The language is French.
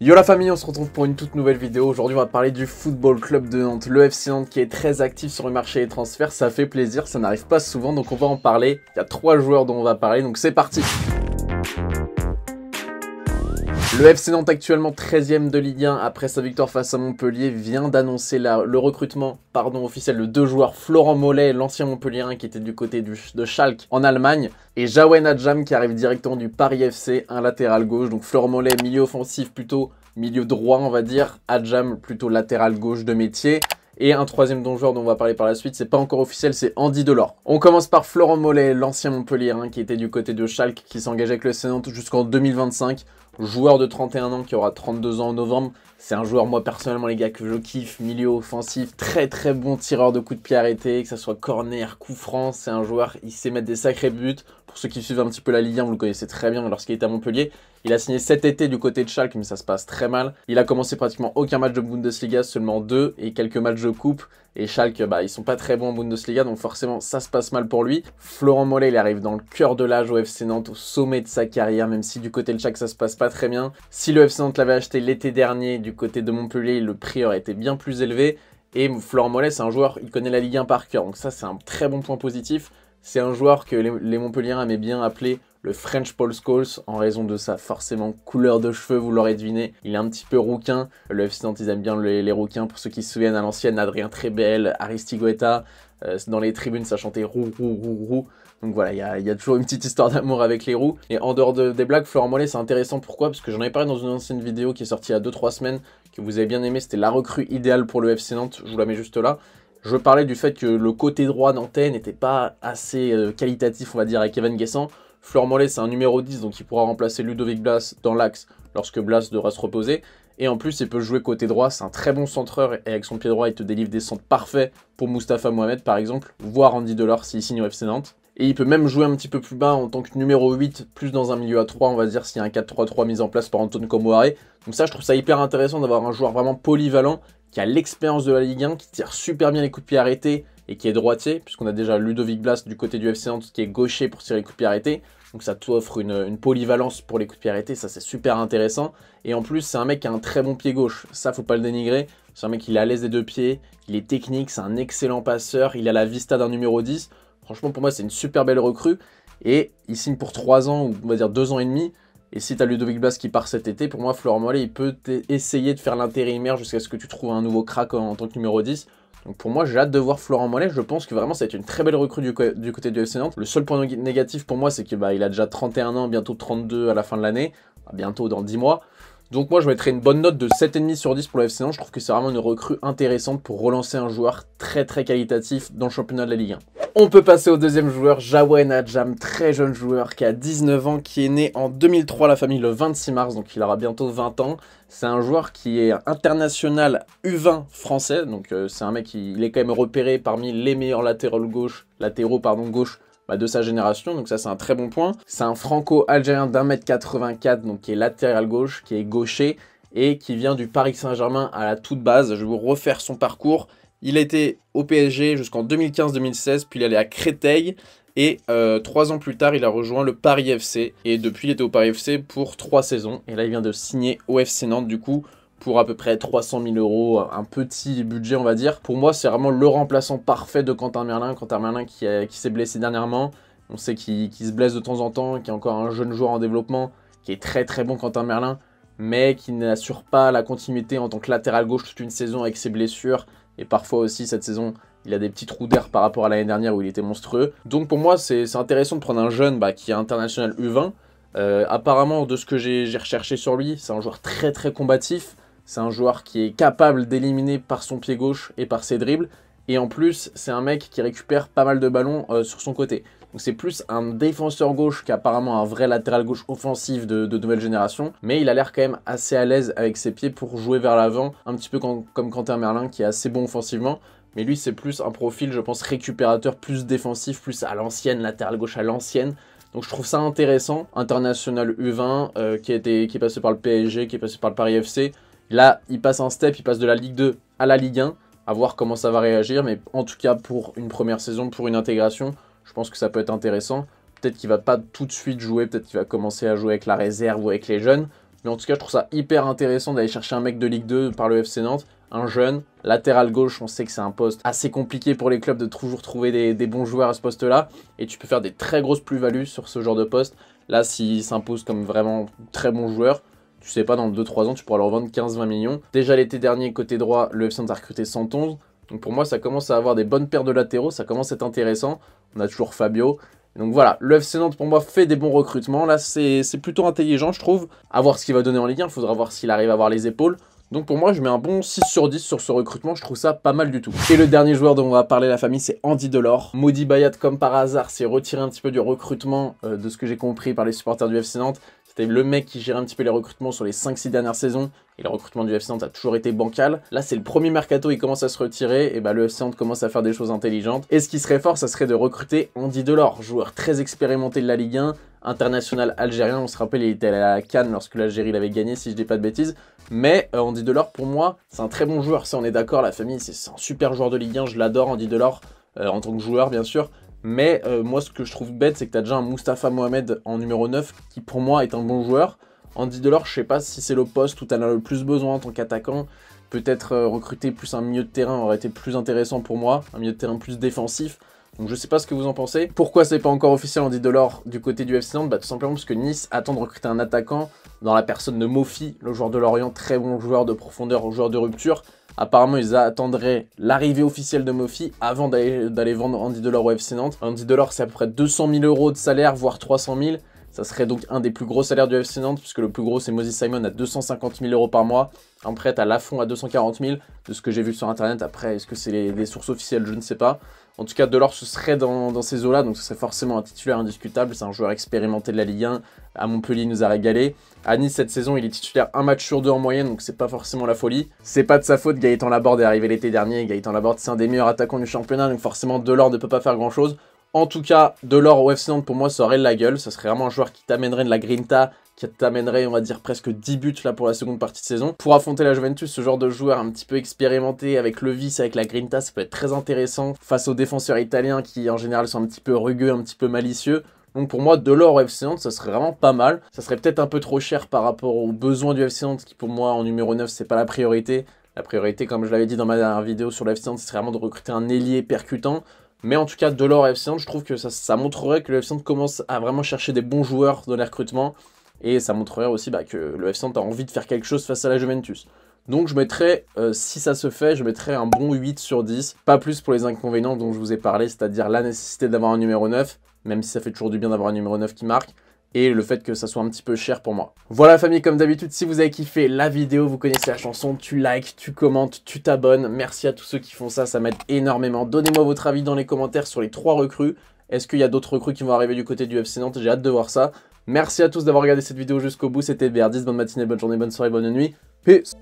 Yo la famille, on se retrouve pour une toute nouvelle vidéo. Aujourd'hui, on va parler du Football Club de Nantes, le FC Nantes qui est très actif sur le marché des transferts. Ça fait plaisir, ça n'arrive pas souvent, donc on va en parler. Il y a trois joueurs dont on va parler, donc c'est parti le FC Nantes actuellement 13e de Ligue 1 après sa victoire face à Montpellier vient d'annoncer le recrutement pardon, officiel de deux joueurs, Florent Mollet, l'ancien 1 qui était du côté de Schalke en Allemagne, et Jawen Adjam qui arrive directement du Paris FC, un latéral gauche. Donc Florent Mollet, milieu offensif plutôt, milieu droit on va dire, Adjam plutôt latéral gauche de métier. Et un troisième don joueur dont on va parler par la suite, c'est pas encore officiel, c'est Andy Delors. On commence par Florent Mollet, l'ancien 1 qui était du côté de Schalke, qui s'engageait avec le Nantes jusqu'en 2025. Joueur de 31 ans qui aura 32 ans en novembre, c'est un joueur, moi personnellement, les gars, que je kiffe, milieu offensif, très très bon tireur de coups de pied arrêtés, que ce soit corner, coup franc, c'est un joueur, il sait mettre des sacrés buts. Pour ceux qui suivent un petit peu la Ligue 1, vous le connaissez très bien lorsqu'il était à Montpellier. Il a signé cet été du côté de Schalke, mais ça se passe très mal. Il a commencé pratiquement aucun match de Bundesliga, seulement deux et quelques matchs de coupe. Et Schalke, bah, ils sont pas très bons en Bundesliga, donc forcément, ça se passe mal pour lui. Florent Mollet, il arrive dans le cœur de l'âge au FC Nantes, au sommet de sa carrière, même si du côté de Schalke, ça se passe pas très bien. Si le FC Nantes l'avait acheté l'été dernier du côté de Montpellier, le prix aurait été bien plus élevé. Et Florent Mollet, c'est un joueur, il connaît la Ligue 1 par cœur, donc ça, c'est un très bon point positif. C'est un joueur que les, Montpelliens aimaient bien appeler le French Paul Scholes en raison de sa forcément couleur de cheveux, vous l'aurez deviné. Il est un petit peu rouquin. Le FC Nantes, ils aiment bien les, rouquins. Pour ceux qui se souviennent à l'ancienne, Adrien Trébel, Aristiguetta euh, dans les tribunes, ça chantait rou rou rou rou. Donc voilà, il y, a toujours une petite histoire d'amour avec les roues. Et en dehors des blagues, Florent Mollet, c'est intéressant. Pourquoi Parce que j'en avais parlé dans une ancienne vidéo qui est sortie il y a 2-3 semaines, que vous avez bien aimé. C'était la recrue idéale pour le FC Nantes. Je vous la mets juste là. Je parlais du fait que le côté droit d'antenne n'était pas assez euh, qualitatif, on va dire, avec Evan Guessant. Fleur Mollet, c'est un numéro 10, donc il pourra remplacer Ludovic Blas dans l'axe lorsque Blas devra se reposer. Et en plus, il peut jouer côté droit, c'est un très bon centreur, et avec son pied droit, il te délivre des centres parfaits pour Mustapha Mohamed, par exemple, voire Andy Delors s'il signe au FC Nantes. Et il peut même jouer un petit peu plus bas en tant que numéro 8, plus dans un milieu à 3, on va dire, s'il y a un 4-3-3 mis en place par Antoine Komoare. Donc ça, je trouve ça hyper intéressant d'avoir un joueur vraiment polyvalent, qui a l'expérience de la Ligue 1, qui tire super bien les coups de pied arrêtés et qui est droitier, puisqu'on a déjà Ludovic Blas du côté du FC Nantes qui est gaucher pour tirer les coups de pied arrêtés. Donc ça t'offre une, une, polyvalence pour les coups de pied arrêtés, ça c'est super intéressant. Et en plus, c'est un mec qui a un très bon pied gauche, ça faut pas le dénigrer. C'est un mec qui est à l'aise des deux pieds, il est technique, c'est un excellent passeur, il a la vista d'un numéro 10. Franchement, pour moi, c'est une super belle recrue. Et il signe pour 3 ans, ou on va dire 2 ans et demi. Et si tu as Ludovic Blas qui part cet été, pour moi, Florent Mollet, il peut essayer de faire l'intérimaire jusqu'à ce que tu trouves un nouveau crack en, tant que numéro 10. Donc pour moi, j'ai hâte de voir Florent Mollet. Je pense que vraiment, ça va être une très belle recrue du, côté du FC Le seul point négatif pour moi, c'est qu'il bah, il a déjà 31 ans, bientôt 32 à la fin de l'année. Bah, bientôt dans 10 mois. Donc moi je mettrais une bonne note de 7,5 sur 10 pour le FC Nantes. Je trouve que c'est vraiment une recrue intéressante pour relancer un joueur très très qualitatif dans le championnat de la Ligue 1. On peut passer au deuxième joueur, Jawen Adjam, très jeune joueur qui a 19 ans, qui est né en 2003 la famille le 26 mars, donc il aura bientôt 20 ans. C'est un joueur qui est international U20 français, donc euh, c'est un mec qui est quand même repéré parmi les meilleurs latéraux gauche, latéraux pardon, gauche bah, de sa génération, donc ça c'est un très bon point. C'est un franco-algérien d'un mètre 84, donc qui est latéral gauche, qui est gaucher, et qui vient du Paris Saint-Germain à la toute base. Je vais vous refaire son parcours. Il était au PSG jusqu'en 2015-2016, puis il allait à Créteil. Et euh, trois ans plus tard, il a rejoint le Paris FC. Et depuis, il était au Paris FC pour trois saisons. Et là, il vient de signer au FC Nantes, du coup, pour à peu près 300 000 euros, un petit budget on va dire. Pour moi, c'est vraiment le remplaçant parfait de Quentin Merlin. Quentin Merlin qui, qui s'est blessé dernièrement, on sait qu'il se blesse de temps en temps, qui est encore un jeune joueur en développement, qui est très très bon Quentin Merlin, mais qui n'assure pas la continuité en tant que latéral gauche toute une saison avec ses blessures, et parfois aussi cette saison il a des petits trous d'air par rapport à l'année dernière où il était monstrueux. Donc pour moi c'est intéressant de prendre un jeune bah, qui est international U20, euh, apparemment de ce que j'ai recherché sur lui, c'est un joueur très très combatif, c'est un joueur qui est capable d'éliminer par son pied gauche et par ses dribbles. Et en plus, c'est un mec qui récupère pas mal de ballons euh, sur son côté. Donc c'est plus un défenseur gauche qu'apparemment un vrai latéral gauche offensif de, nouvelle génération. Mais il a l'air quand même assez à l'aise avec ses pieds pour jouer vers l'avant. Un petit peu comme, Quentin Merlin qui est assez bon offensivement. Mais lui, c'est plus un profil, je pense, récupérateur, plus défensif, plus à l'ancienne, latéral gauche à l'ancienne. Donc je trouve ça intéressant. International U20, euh, qui, a été, qui est passé par le PSG, qui est passé par le Paris FC. Là, il passe un step, il passe de la Ligue 2 à la Ligue 1, à voir comment ça va réagir. Mais en tout cas, pour une première saison, pour une intégration, je pense que ça peut être intéressant. Peut-être qu'il va pas tout de suite jouer, peut-être qu'il va commencer à jouer avec la réserve ou avec les jeunes. Mais en tout cas, je trouve ça hyper intéressant d'aller chercher un mec de Ligue 2 par le FC Nantes, un jeune, latéral gauche. On sait que c'est un poste assez compliqué pour les clubs de toujours trouver des, des bons joueurs à ce poste-là. Et tu peux faire des très grosses plus-values sur ce genre de poste. Là, s'il s'impose comme vraiment très bon joueur, tu sais pas, dans 2-3 ans, tu pourras leur vendre 15-20 millions. Déjà l'été dernier, côté droit, le FC a recruté 111. Donc pour moi, ça commence à avoir des bonnes paires de latéraux, ça commence à être intéressant. On a toujours Fabio. Donc voilà, le FC Nantes pour moi fait des bons recrutements. Là, c'est plutôt intelligent, je trouve. À voir ce qu'il va donner en Ligue 1, il faudra voir s'il arrive à avoir les épaules. Donc pour moi, je mets un bon 6 sur 10 sur ce recrutement, je trouve ça pas mal du tout. Et le dernier joueur dont on va parler la famille, c'est Andy Delors. Maudit Bayat, comme par hasard, s'est retiré un petit peu du recrutement, euh, de ce que j'ai compris par les supporters du FC Nantes. C'était le mec qui gérait un petit peu les recrutements sur les 5-6 dernières saisons. Et le recrutement du FC Nantes a toujours été bancal. Là, c'est le premier mercato, il commence à se retirer. Et bah, le FC commence à faire des choses intelligentes. Et ce qui serait fort, ça serait de recruter Andy Delors, joueur très expérimenté de la Ligue 1, international algérien. On se rappelle, il était à la Cannes lorsque l'Algérie l'avait gagné, si je dis pas de bêtises. Mais euh, Andy Delors, pour moi, c'est un très bon joueur. Ça, on est d'accord, la famille, c'est un super joueur de Ligue 1. Je l'adore, Andy Delors, euh, en tant que joueur, bien sûr. Mais euh, moi, ce que je trouve bête, c'est que tu as déjà un Mustafa Mohamed en numéro 9 qui, pour moi, est un bon joueur. Andy Delors, je sais pas si c'est le poste où tu as le plus besoin en tant qu'attaquant. Peut-être euh, recruter plus un milieu de terrain aurait été plus intéressant pour moi, un milieu de terrain plus défensif. Donc je sais pas ce que vous en pensez. Pourquoi c'est pas encore officiel Andy Delors du côté du FC Nantes bah, tout simplement parce que Nice attend de recruter un attaquant dans la personne de Mofi, le joueur de Lorient, très bon joueur de profondeur, joueur de rupture. Apparemment, ils attendraient l'arrivée officielle de Mofi avant d'aller vendre Andy Dollar au FC Nantes. Andy Dollar c'est à peu près 200 000 euros de salaire, voire 300 000. Ça serait donc un des plus gros salaires du FC Nantes, puisque le plus gros c'est Moses Simon à 250 000 euros par mois, un prêt à fond à 240 000, de ce que j'ai vu sur internet. Après, est-ce que c'est les, sources officielles Je ne sais pas. En tout cas, Delors, ce serait dans, ces eaux-là, donc ce serait forcément un titulaire indiscutable. C'est un joueur expérimenté de la Ligue 1. À Montpellier, il nous a régalé. À Nice, cette saison, il est titulaire un match sur deux en moyenne, donc c'est pas forcément la folie. C'est pas de sa faute, Gaëtan Laborde est arrivé l'été dernier. Gaëtan Laborde, c'est un des meilleurs attaquants du championnat, donc forcément, Delors ne peut pas faire grand-chose. En tout cas, Delors au FC Nantes, pour moi, ça aurait de la gueule. Ça serait vraiment un joueur qui t'amènerait de la grinta, qui t'amènerait, on va dire, presque 10 buts là pour la seconde partie de saison. Pour affronter la Juventus, ce genre de joueur un petit peu expérimenté, avec le vice, avec la grinta, ça peut être très intéressant face aux défenseurs italiens qui, en général, sont un petit peu rugueux, un petit peu malicieux. Donc pour moi, Delors au FC Nantes, ça serait vraiment pas mal. Ça serait peut-être un peu trop cher par rapport aux besoins du FC Nantes, qui pour moi, en numéro 9, c'est pas la priorité. La priorité, comme je l'avais dit dans ma dernière vidéo sur le FC Nantes, ce vraiment de recruter un ailier percutant. Mais en tout cas, de l'or FC je trouve que ça, montrerait que le FC commence à vraiment chercher des bons joueurs dans les recrutements. Et ça montrerait aussi bah, que le FC a envie de faire quelque chose face à la Juventus. Donc je mettrais, euh, si ça se fait, je mettrais un bon 8 sur 10. Pas plus pour les inconvénients dont je vous ai parlé, c'est-à-dire la nécessité d'avoir un numéro 9, même si ça fait toujours du bien d'avoir un numéro 9 qui marque et le fait que ça soit un petit peu cher pour moi. Voilà famille, comme d'habitude, si vous avez kiffé la vidéo, vous connaissez la chanson, tu likes, tu commentes, tu t'abonnes. Merci à tous ceux qui font ça, ça m'aide énormément. Donnez-moi votre avis dans les commentaires sur les trois recrues. Est-ce qu'il y a d'autres recrues qui vont arriver du côté du FC Nantes J'ai hâte de voir ça. Merci à tous d'avoir regardé cette vidéo jusqu'au bout. C'était BR10, bonne matinée, bonne journée, bonne soirée, bonne nuit. Peace